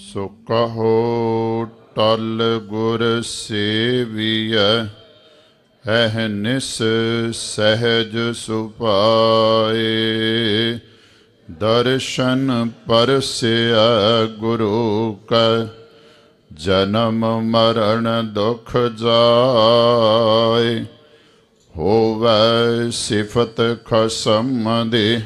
ਸੋ ਕਹੋ ਟਲ ਗੁਰ ਸੇਵੀਐ ਹੈ ਨਿਸ ਸਹਿਜ ਸੁਪਾਏ ਦਰਸ਼ਨ ਪਰਸਿਆ ਗੁਰੂ ਕਾ ਜਨਮ ਮਰਨ ਦੁਖ ਜਾਏ ਹੋਵੇ ਸਿਫਤ ਖਸਮ ਦੇ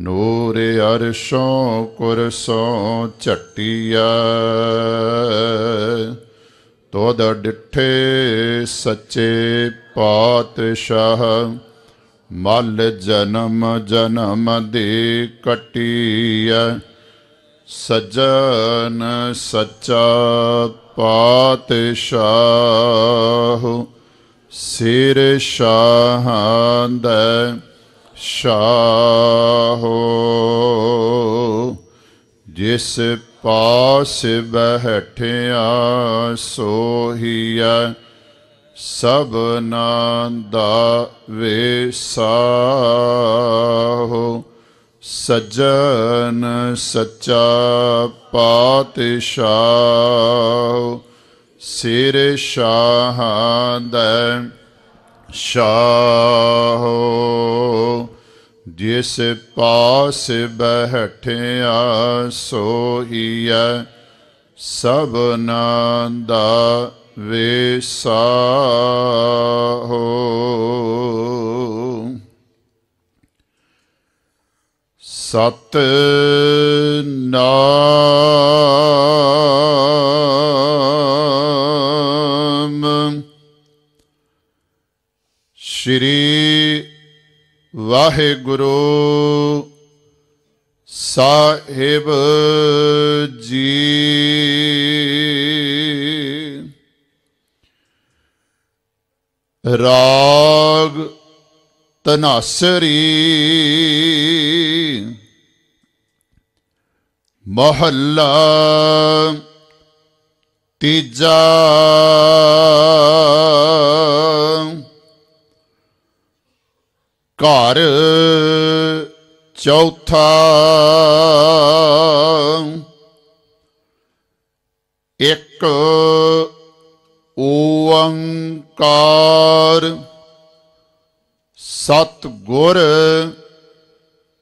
ਨੂਰ ਅਰਸ਼ੋਂ ਕੁਰਸੋਂ ਛਟਿਆ ਤੋਦ ਡਿਠੇ ਸੱਚੇ ਪਾਤਸ਼ਾਹ ਮਲ ਜਨਮ ਜਨਮ ਦੇ ਕਟਿਆ ਸਜਨ ਸੱਚਾ ਪਾਤਸ਼ਾਹ ਸਿਰ ਸ਼ਾਹਾਂ ਦਾ ਸ਼ਾਹੋ ਜਿਸ ਪਾਸ ਬਹਿਠਿਆ ਸੋਹੀਐ ਸਭਨਾ ਦਾ ਵੇਸਾਹੋ ਸਜਨ ਸੱਚਾ ਪਾਤਸ਼ਾਹ ਸਿਰ ਸ਼ਾਹਾਂ ਦਾ ਸ਼ਾਹੋ ਜਿਸ ਪਾਸ ਬਹਿਠਿਆ ਸੋਈਐ ਸਭਨਾ ਦਾ ਵੇਸਾਹੋ ਸਤ ਨਾਮ ਸ਼੍ਰੀ ਵਾਹਿਗੁਰੂ ਸਾਹਿਬ ਜੀ ਰਾਗ ਤਨਾਸਰੀ ਮਹੱਲਾ ਤੀਜਾ ਘਰ ਚੌਥਾ ਇੱਕ ਓੰਕਾਰ ਸਤ ਗੁਰ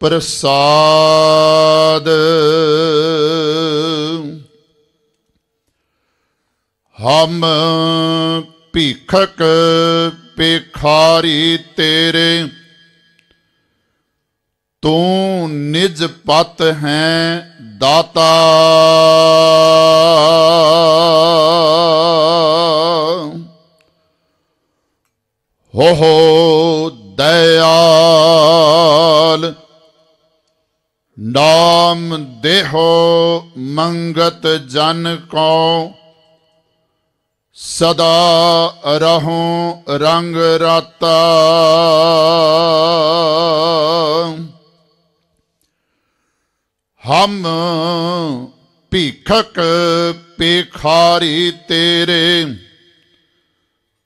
ਪ੍ਰਸਾਦ ਹਮ ਭਿਖਕ ਪੇਖਾਰੀ ਤੇਰੇ ਤੂੰ ਨਿਜ ਪਤ ਹੈ ਦਾਤਾ ਹੋ ਹੋ ਦਇਆਲ ਨਾਮ ਦੇਹੋ ਮੰਗਤ ਜਨ ਕੋ ਸਦਾ ਰਹੋ ਰੰਗ ਰਤਾ ਹਮ ਭੀਖਕ ਪੇਖਾਰੀ ਤੇਰੇ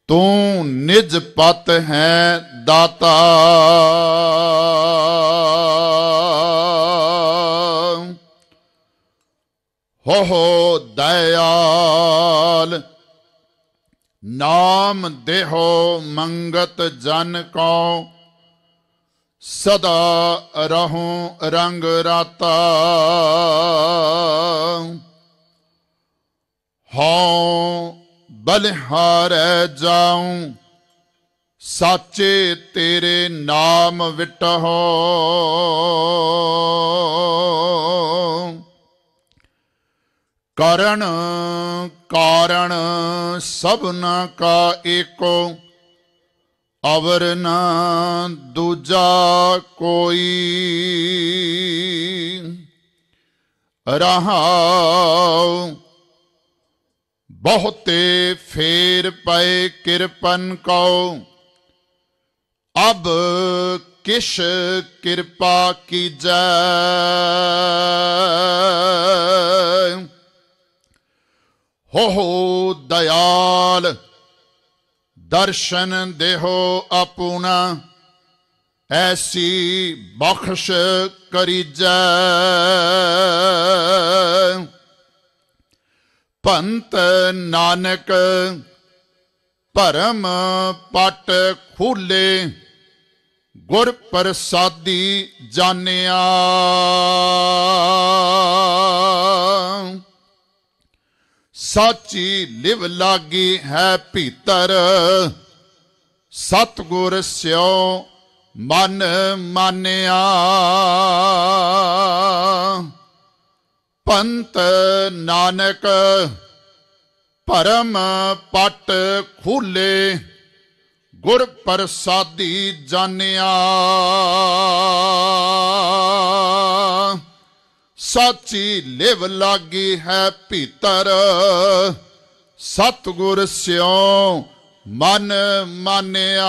ਤੂੰ ਨਿਜ ਪਤ ਹੈ ਦਾਤਾ ਹੋ ਹੋ ਦਇਆਲ ਨਾਮ ਦੇਹੋ ਮੰਗਤ ਜਨ ਕੋ ਸਦਾ ਰਹੂੰ ਰੰਗ ਰਾਤਾ ਹਉ ਬਲਿਹਾਰੈ ਜਾਉ ਸਾਚੇ ਤੇਰੇ ਨਾਮ ਵਿਟਹੁ ਕਰਨ ਕਾਰਣ ਸਭਨਾ ਕਾ ਏਕੋ ਅਵਰ ਨਾ ਦੂਜਾ ਕੋਈ ਰਹਾਉ ਬਹੁਤੇ ਫੇਰ ਪਏ ਕਿਰਪਨ ਕਉ ਅਬ ਕਿਸ ਕਿਰਪਾ ਕੀਜੈ ਹੋ ਹੋ ਦਇਆਲ ਦਰਸ਼ਨ ਦੇਹੋ ਆਪੂਨਾ ਐਸੀ ਬਖਸ਼ ਕਰੀਜੈ ਪੰਤ ਨਾਨਕ ਪਰਮ ਪਟ ਖੂਲੇ ਗੁਰ ਪ੍ਰਸਾਦੀ ਜਾਣਿਆ ਸਾਚੀ ਲਿਵ ਲਾਗੀ ਹੈ ਭੀਤਰ ਸਤਗੁਰ ਸਿਉ ਮਨ ਮਾਨਿਆ ਪੰਤ ਨਾਨਕ ਪਰਮ ਪਟ ਖੂਲੇ ਗੁਰ ਪ੍ਰਸਾਦੀ ਜਾਣਿਆ ਸਾਚੀ ਲਿਵ ਲਾਗੀ ਹੈ ਭੀਤਰ ਸਤਗੁਰ ਸਿਉ ਮਨ ਮਾਨਿਆ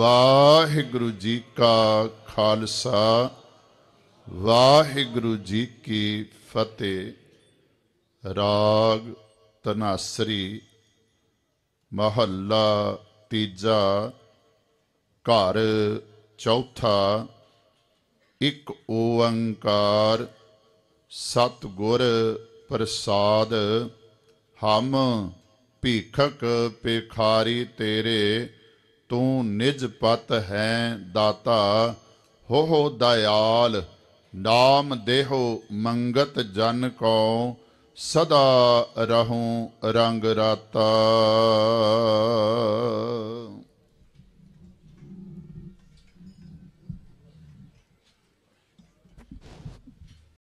ਵਾਹਿਗੁਰੂ ਜੀ ਕਾ ਖਾਲਸਾ ਵਾਹਿਗੁਰੂ ਜੀ ਕੀ ਫਤਿਹ ਰਾਗ ਤਨਾਸਰੀ ਮਹੱਲਾ ਤੀਜਾ ਘਰ ਚੌਥਾ ਇੱਕ ਓੰਕਾਰ ਸਤਗੁਰ ਪ੍ਰਸਾਦ ਹਮ ਭੀਖਕ ਪੇਖਾਰੀ ਤੇਰੇ ਤੂੰ ਨਿਜ ਪਤ ਹੈ ਦਾਤਾ ਹੋ ਹੋ ਦਇਆਲ ਨਾਮ ਦੇਹੋ ਮੰਗਤ ਜਨ ਕੋ ਸਦਾ ਰਹੂੰ ਰੰਗ ਰਾਤਾ